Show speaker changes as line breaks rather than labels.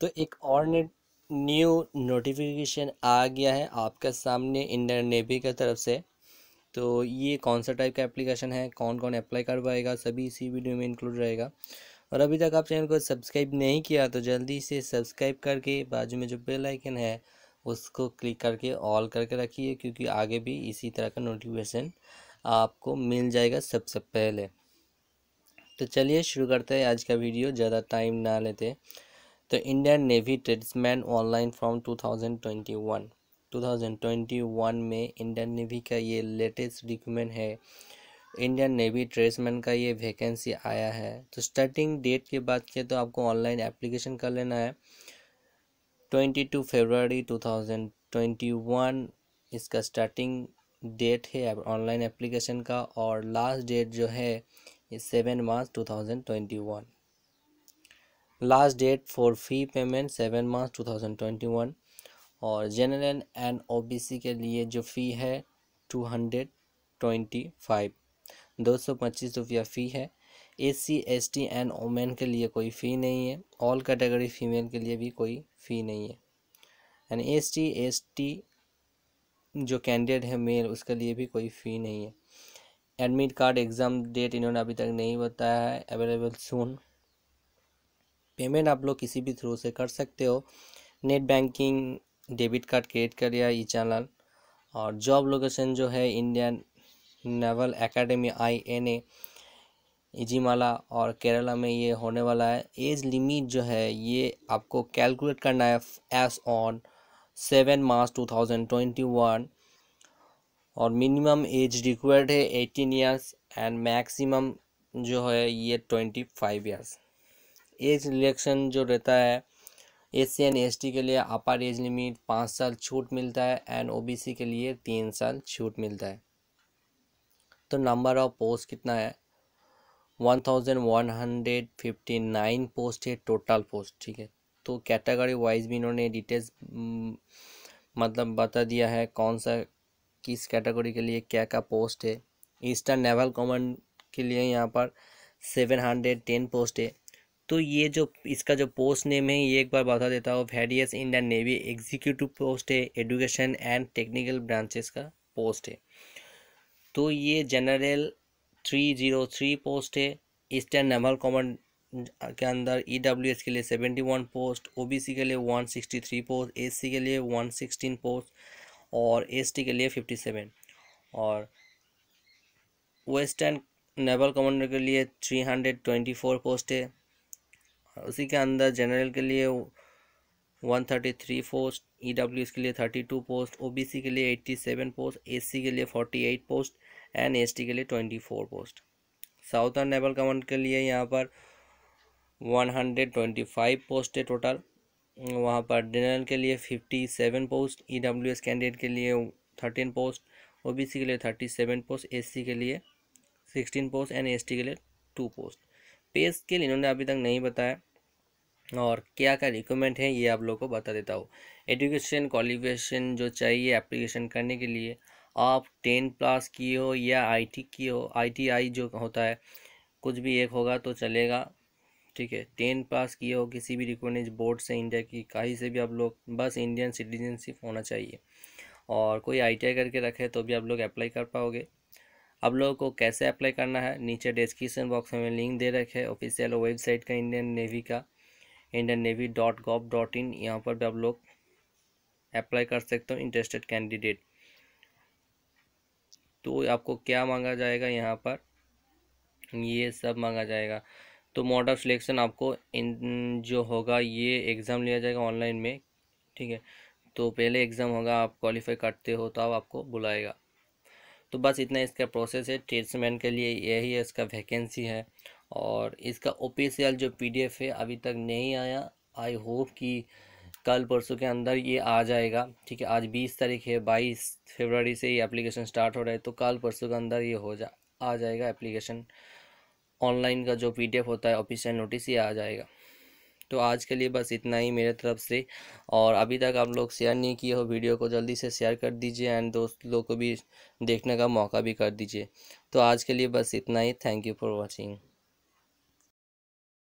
तो एक और न्यू नोटिफिकेशन आ गया है आपके सामने इंडियन नेवी की तरफ से तो ये कौन सा टाइप का एप्लीकेशन है कौन कौन अप्लाई कर पाएगा सभी इसी वीडियो में इंक्लूड रहेगा और अभी तक आप चैनल को सब्सक्राइब नहीं किया तो जल्दी से सब्सक्राइब करके बाजू में जो बेल आइकन है उसको क्लिक करके ऑल करके रखिए क्योंकि आगे भी इसी तरह का नोटिफिकेशन आपको मिल जाएगा सबसे पहले तो चलिए शुरू करते हैं आज का वीडियो ज़्यादा टाइम ना लेते the Indian navy tradesman online from 2021 2021 में इंडियन नेवी का ये लेटेस्ट डॉक्यूमेंट है इंडियन नेवी ट्रेड्समैन का ये वैकेंसी आया है तो स्टार्टिंग डेट की बात करें तो आपको ऑनलाइन एप्लीकेशन कर लेना है twenty two February two thousand twenty one इसका स्टार्टिंग डेट है ऑनलाइन एप्लीकेशन का और लास्ट डेट जो है seven March two thousand twenty one last date for fee payment seven March two thousand twenty one और जनरल एंड ओबीसी के लिए जो फ़ी है टू हंड्रेड ट्वेंटी फाइव दो सौ पच्चीस रुपया फ़ी है S C S T and women के लिए कोई फ़ी नहीं है ऑल कैटेगरी फीमेल के लिए भी कोई फ़ी नहीं है and S T S T जो कैंडिडेट है मेल उसके लिए भी कोई फ़ी नहीं है एडमिट कार्ड एग्ज़ाम डेट इन्होंने अभी तक नहीं बताया है अवेलेबल सून पेमेंट आप लोग किसी भी थ्रू से कर सकते हो net banking debit card create कर या ई चैनल और जॉब लोकेशन जो है Indian naval academy I N A Ezhimala और केरला में ये होने वाला है एज लिमिट जो है ये आपको कैलकुलेट करना है as on seven March two thousand twenty one और मिनिमम एज रिक्वायर्ड है एटीन ईयर्स एंड मैक्सिमम जो है ये twenty five years age relaxation जो रहता है S C and S T के लिए अपर एज लिमिट पाँच साल छूट मिलता है एंड ओ बी सी के लिए तीन साल छूट मिलता है तो नंबर ऑफ पोस्ट कितना है one thousand one hundred fifty nine post है टोटल पोस्ट ठीक है तो कैटेगरी वाइज भी इन्होंने डिटेल्स हम्म, मतलब बता दिया है कौन सा किस कैटेगरी के लिए क्या क्या पोस्ट है ईस्टर्न नेवल कमांड के लिए यहाँ पर सेवन हंड्रेड टेन पोस्ट है तो ये जो इसका जो पोस्ट नेम है ये एक बार बता देता हूँ various Indian navy executive post है एडुकेशन एंड टेक्निकल ब्रांचेस का पोस्ट है तो ये general three zero three post है ईस्टर्न नेवल कमांड के अंदर ई डब्ल्यू एस के लिए seventy one post O B C के लिए one sixty three post S C के लिए वन सिक्सटीन पोस्ट और एस टी के लिए फिफ्टी सेवन और वेस्टर्न नेवल कमांडर के लिए three hundred twenty four post है उसी के अंदर जनरल के लिए one thirty three post E W के लिए thirty two post O B C के लिए eighty seven post S C के लिए forty eight post and S T के लिए twenty four post southern naval command के लिए यहाँ पर one hundred twenty five post है टोटल वहाँ पर जनरल के लिए fifty seven post E W S candidate के लिए thirteen post O B C के लिए thirty seven post S C के लिए sixteen post and S T के लिए टू पोस्ट पे स्केल इन्होंने अभी तक नहीं बताया और क्या क्या रिक्वायरमेंट है ये आप लोग को बता देता हूँ एजुकेशन क्वालिफिकेशन जो चाहिए एप्लीकेशन करने के लिए आप टेन प्लस किए हो या आईटी की हो आईटीआई जो होता है कुछ भी एक होगा तो चलेगा ठीक है टेन प्लस किए हो किसी भी रिकोगनाइज बोर्ड से इंडिया की कहीं से भी आप लोग बस इंडियन सिटीजनशिप होना चाहिए और कोई आईटीआई करके रखे तो भी आप लोग अप्लाई कर पाओगे आप लोगों को कैसे अप्लाई करना है नीचे डिस्क्रिप्शन बॉक्स में लिंक दे रखे ऑफिशियल वेबसाइट का इंडियन नेवी का Indian navy dot gov dot in यहाँ पर भी आप लोग अप्लाई कर सकते हो इंटरेस्टेड कैंडिडेट तो आपको क्या मांगा जाएगा यहाँ पर ये सब मांगा जाएगा तो मॉडल सिलेक्शन आपको इन जो होगा ये एग्ज़ाम लिया जाएगा ऑनलाइन में ठीक है तो पहले एग्ज़ाम होगा आप क्वालिफाई करते हो तो आपको बुलाएगा तो बस इतना इसका प्रोसेस है ट्रेड्समैन के लिए यही है इसका वैकेंसी है और इसका ऑफिशियल जो पीडीएफ है अभी तक नहीं आया आई होप कि कल परसों के अंदर ये आ जाएगा ठीक है आज बीस तारीख है बाईस फेबररी से ये एप्लीकेशन स्टार्ट हो रहा है तो कल परसों के अंदर ये हो जा आ जाएगा एप्लीकेशन ऑनलाइन का जो पीडीएफ होता है ऑफिशियल नोटिस ये आ जाएगा तो आज के लिए बस इतना ही मेरे तरफ से और अभी तक आप लोग शेयर नहीं किए हो वीडियो को जल्दी से शेयर कर दीजिए एंड दोस्त लोग को भी देखने का मौका भी कर दीजिए तो आज के लिए बस इतना ही थैंक यू फॉर वॉचिंग